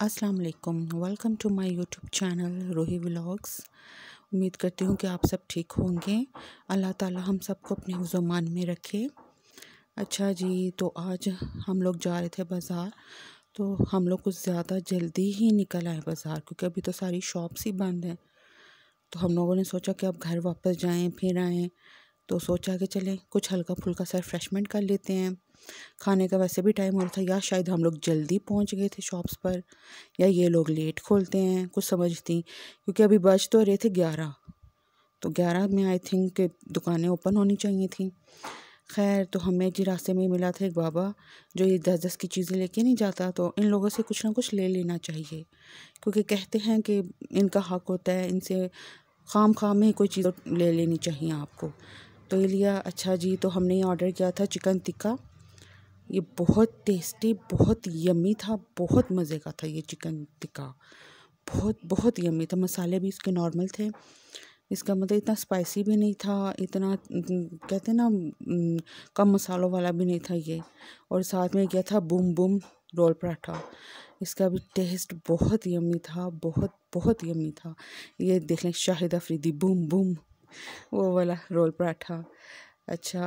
असलकम welcome to my YouTube channel Rohi vlogs उम्मीद करती हूँ कि आप सब ठीक होंगे अल्लाह ताला हम सबको अपने हुजमान में रखे अच्छा जी तो आज हम लोग जा रहे थे बाज़ार तो हम लोग कुछ ज़्यादा जल्दी ही निकल आए बाज़ार क्योंकि अभी तो सारी शॉप्स ही बंद हैं तो हम लोगों ने सोचा कि अब घर वापस जाएँ फिर आएँ तो सोचा कि चलें कुछ हल्का फुल्का सा रिफ्रेशमेंट कर लेते हैं खाने का वैसे भी टाइम हो रहा था या शायद हम लोग जल्दी पहुंच गए थे शॉप्स पर या ये लोग लेट खोलते हैं कुछ समझती क्योंकि अभी बज तो रहे थे ग्यारह तो ग्यारह में आई थिंक दुकानें ओपन होनी चाहिए थी खैर तो हमें जी रास्ते में मिला था एक बाबा जो ये दस दस की चीज़ें लेके नहीं जाता तो इन लोगों से कुछ ना कुछ ले लेना चाहिए क्योंकि कहते हैं कि इनका हक होता है इनसे खाम खाम में कोई चीज़ ले लेनी चाहिए आपको तो ये लिया अच्छा जी तो हमने ये ऑर्डर किया था चिकन टिक्का ये बहुत टेस्टी बहुत यमी था बहुत मज़े का था ये चिकन टिक्का बहुत बहुत यमी था मसाले भी इसके नॉर्मल थे इसका मतलब इतना स्पाइसी भी नहीं था इतना कहते ना कम मसालों वाला भी नहीं था ये और साथ में क्या था बूम बूम रोल पराठा इसका भी टेस्ट बहुत यमी था बहुत बहुत यमी था ये देख लें शाहिद अफरीदी बूम बूम वो वाला रोल पराठा अच्छा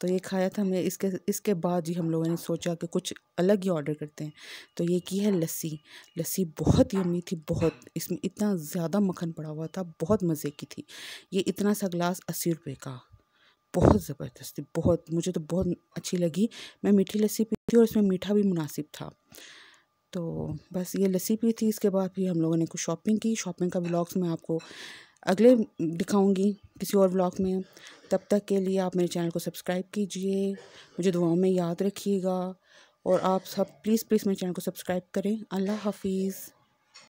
तो ये खाया था हमने इसके इसके बाद ही हम लोगों ने सोचा कि कुछ अलग ही ऑर्डर करते हैं तो ये की है लस्सी लस्सी बहुत यमी थी बहुत इसमें इतना ज़्यादा मक्खन पड़ा हुआ था बहुत मज़े की थी ये इतना सा गिलास अस्सी रुपये का बहुत ज़बरदस्त थी बहुत मुझे तो बहुत अच्छी लगी मैं मीठी लस्सी पी थी और इसमें मीठा भी मुनासिब था तो बस ये लस्सी पी थी इसके बाद भी हम लोगों ने कुछ शॉपिंग की शॉपिंग का ब्लॉग्स मैं आपको अगले दिखाऊंगी किसी और ब्लॉग में तब तक के लिए आप मेरे चैनल को सब्सक्राइब कीजिए मुझे दुआओं में याद रखिएगा और आप सब प्लीज़ प्लीज़ मेरे चैनल को सब्सक्राइब करें अल्लाह हाफिज़